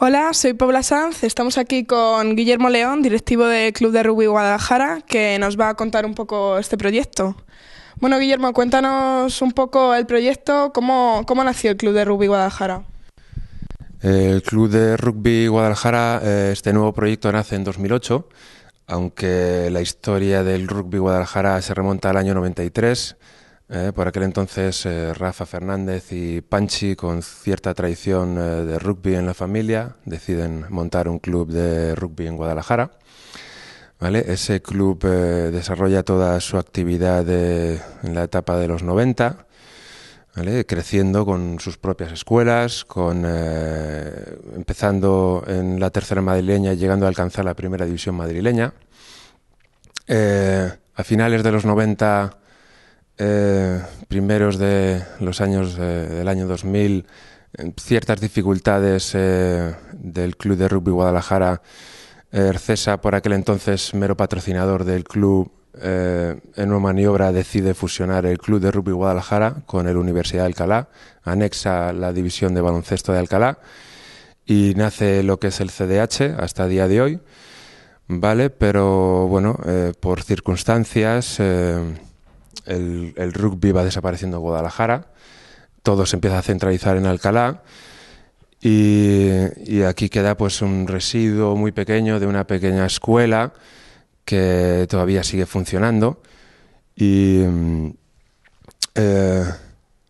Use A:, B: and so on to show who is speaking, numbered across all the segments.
A: Hola, soy Paula Sanz. Estamos aquí con Guillermo León, directivo del Club de Rugby Guadalajara, que nos va a contar un poco este proyecto. Bueno, Guillermo, cuéntanos un poco el proyecto, cómo, cómo nació el Club de Rugby Guadalajara.
B: El Club de Rugby Guadalajara, eh, este nuevo proyecto nace en 2008, aunque la historia del Rugby Guadalajara se remonta al año 93 eh, por aquel entonces eh, Rafa Fernández y Panchi, con cierta tradición eh, de rugby en la familia, deciden montar un club de rugby en Guadalajara. Ese club desarrolla toda su actividad en la etapa de los 90, creciendo con sus propias escuelas, empezando en la tercera madrileña y llegando a alcanzar la primera división madrileña. a finales de los 90 eh, primeros de los años eh, del año 2000, eh, ciertas dificultades del Club de Rugby Guadalajara. Ercesa, por aquel entonces mero patrocinador del club, en una maniobra decide fusionar el Club de Rugby Guadalajara con el Universidad de Alcalá, anexa la división de baloncesto de Alcalá y nace lo que es el CDH hasta día de hoy, ¿vale? Pero bueno, por circunstancias el, rugby va desapareciendo en Guadalajara, todo se empieza a centralizar en Alcalá. Y, aquí queda pues un residuo muy pequeño de una pequeña escuela que todavía sigue funcionando. Y eh,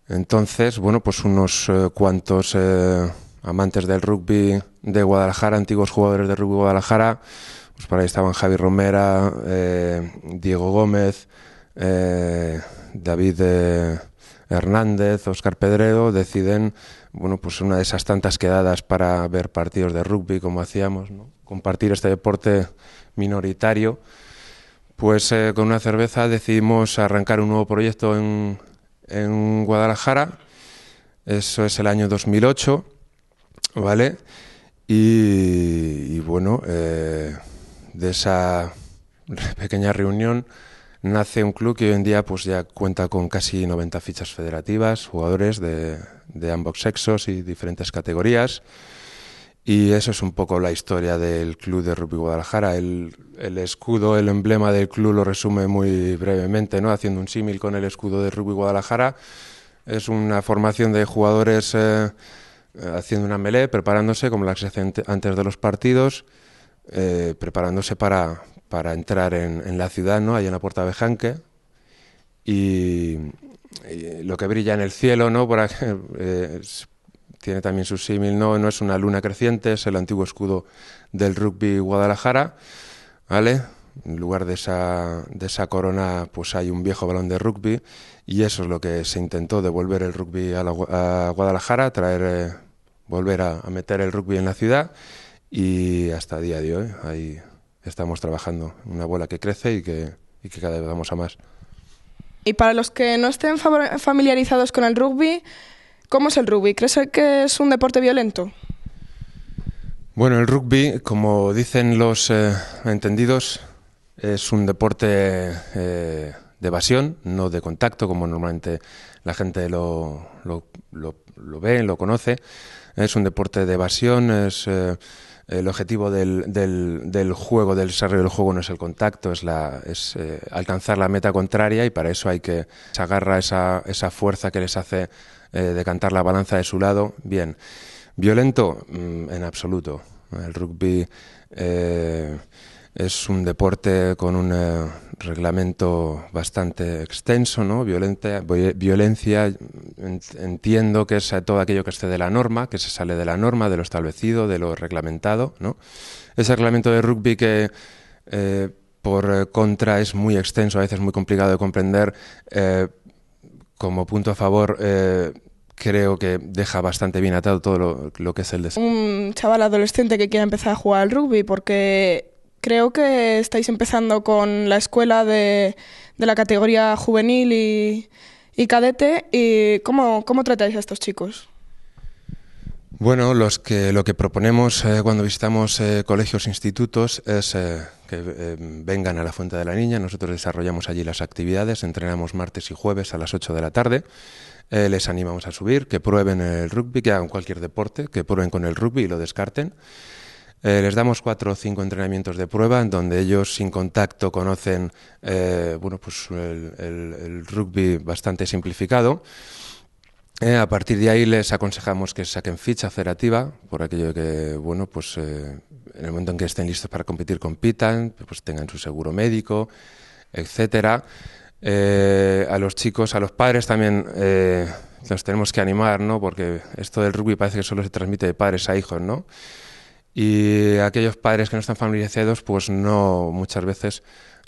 B: entonces, bueno, pues unos eh, cuantos eh, amantes del rugby de Guadalajara, antiguos jugadores de rugby Guadalajara, pues para ahí estaban Javi Romera, Diego Gómez, eh, David eh, Hernández, Oscar Pedredo, deciden, bueno, pues una de esas tantas quedadas para ver partidos de rugby, como hacíamos, ¿no? compartir este deporte minoritario, pues eh, con una cerveza decidimos arrancar un nuevo proyecto en, en Guadalajara, eso es el año 2008, ¿vale? y bueno, de esa pequeña reunión nace un club que hoy en día pues ya cuenta con casi 90 fichas federativas, jugadores de, ambos sexos y diferentes categorías. Y eso es un poco la historia del club de Rugby Guadalajara. El, escudo, el emblema del club lo resume muy brevemente, ¿no? haciendo un símil con el escudo de Rugby Guadalajara. Es una formación de jugadores eh, eh, haciendo una melee, preparándose como la que se hace antes de los partidos, eh, preparándose para, para entrar en, la ciudad, ¿no? Hay una puerta de janque Y, lo que brilla en el cielo, ¿no? Eh, tiene también su símil, ¿no? No es una luna creciente, es el antiguo escudo del rugby Guadalajara, ¿vale? En lugar de esa, corona, pues hay un viejo balón de rugby y eso es lo que se intentó, devolver el rugby a, Guadalajara, traer, eh, volver a, meter el rugby en la ciudad y hasta día de hoy hay estamos trabajando. en Una bola que crece y que, y que cada vez vamos a más.
A: Y para los que no estén familiarizados con el rugby, ¿cómo es el rugby? ¿Crees que es un deporte violento?
B: Bueno, el rugby, como dicen los eh, entendidos, es un deporte eh, de evasión, no de contacto, como normalmente la gente lo, lo, lo, ve, lo conoce. Es un deporte de evasión, es... Eh, el objetivo del, juego, del desarrollo del juego no es el contacto, es, la, es eh, alcanzar la meta contraria y para eso hay que se agarra esa, esa fuerza que les hace eh, decantar la balanza de su lado. Bien, violento, mm, en absoluto. El rugby... Eh, es un deporte con un eh, reglamento bastante extenso, ¿no? Violenta, violencia, entiendo que es todo aquello que esté de la norma, que se sale de la norma, de lo establecido, de lo reglamentado, ¿no? Ese reglamento de rugby que... Eh, por contra es muy extenso, a veces muy complicado de comprender. Eh, como punto a favor, creo que deja bastante bien atado todo lo, que es el deseo. Un
A: chaval adolescente que quiera empezar a jugar al rugby porque Creo que estáis empezando con la escuela de, la categoría juvenil y, cadete. ¿Y cómo, cómo tratáis a estos chicos?
B: Bueno, los que, lo que proponemos eh, cuando visitamos eh, colegios e institutos es eh, que vengan a la Fuente de la Niña. Nosotros desarrollamos allí las actividades, entrenamos martes y jueves a las 8 de la tarde. les animamos a subir, que prueben el rugby, que hagan cualquier deporte, que prueben con el rugby y lo descarten. Eh, les damos cuatro o cinco entrenamientos de prueba en donde ellos sin contacto conocen eh, bueno, pues el, rugby bastante simplificado. Eh, a partir de ahí les aconsejamos que saquen ficha federativa, por aquello que, bueno, pues en el momento en que estén listos para competir, compitan, pues tengan su seguro médico, etcétera. a los chicos, a los padres también ...nos tenemos que animar, ¿no? Porque esto del rugby parece que solo se transmite de padres a hijos, ¿no? Y aquellos padres que no están familiarizados, pues no, muchas veces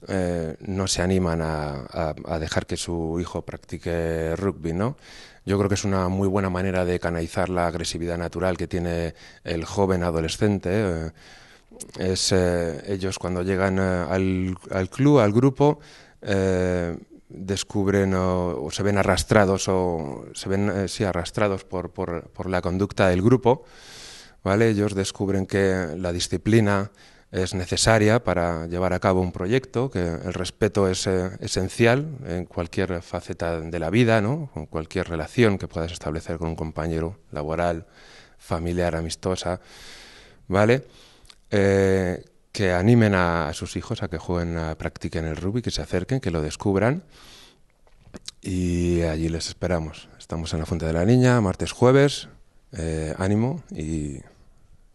B: eh, no se animan a, dejar que su hijo practique rugby, ¿no? Yo creo que es una muy buena manera de canalizar la agresividad natural que tiene el joven adolescente. Eh, es eh, ellos cuando llegan al, club, al grupo, descubren o, se ven arrastrados o se ven sí, arrastrados por, la conducta del grupo ellos descubren que la disciplina es necesaria para llevar a cabo un proyecto, que el respeto es eh, esencial en cualquier faceta de la vida, ¿no? En cualquier relación que puedas establecer con un compañero laboral, familiar, amistosa, ¿vale? Eh, que animen a, sus hijos a que jueguen, a, practiquen el rugby, que se acerquen, que lo descubran. Y allí les esperamos. Estamos en la Fuente de la Niña, martes, jueves, eh, ánimo y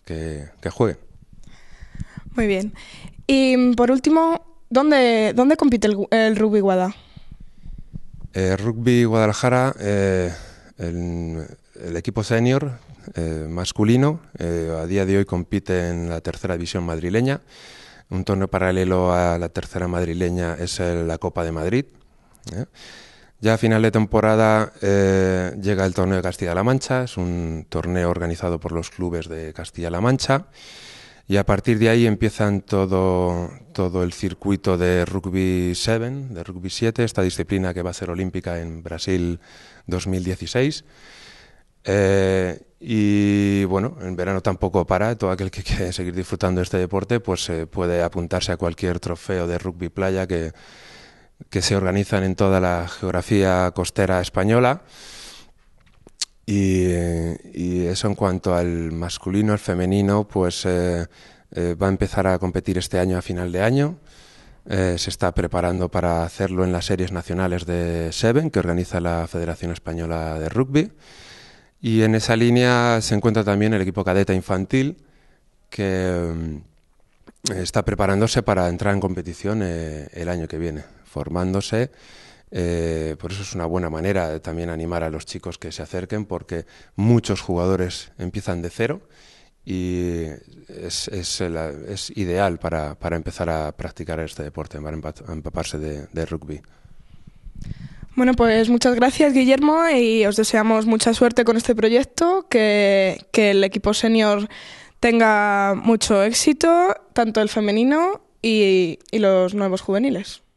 B: que, juegue
A: Muy bien. Y mm, por último, ¿dónde, dónde compite el, rugby Guada?
B: el eh, rugby Guadalajara, eh, el, equipo senior masculino, a día de hoy compite en la tercera división madrileña. Un torneo paralelo a la tercera madrileña es la Copa de Madrid. Ya a final de temporada eh, llega el torneo de Castilla-La Mancha, es un torneo organizado por los clubes de Castilla-La Mancha y a partir de ahí empiezan todo, todo el circuito de rugby 7, de rugby 7, esta disciplina que va a ser olímpica en Brasil 2016. Eh, y bueno, en verano tampoco para, todo aquel que quiera seguir disfrutando de este deporte pues eh, puede apuntarse a cualquier trofeo de rugby playa que que se organizan en toda la geografía costera española. Y, eso en cuanto al masculino, al femenino, pues eh, eh, va a empezar a competir este año a final de año. Eh, se está preparando para hacerlo en las series nacionales de Seven, que organiza la Federación Española de Rugby. Y en esa línea se encuentra también el equipo cadeta infantil, que mm, está preparándose para entrar en competición el año que viene, formándose. Eh, por eso es una buena manera de también animar a los chicos que se acerquen, porque muchos jugadores empiezan de cero y es, ideal para, empezar a practicar este deporte, para empaparse de, rugby.
A: Bueno, pues muchas gracias Guillermo y os deseamos mucha suerte con este proyecto, que, el equipo senior tenga mucho éxito, tanto el femenino y los nuevos juveniles.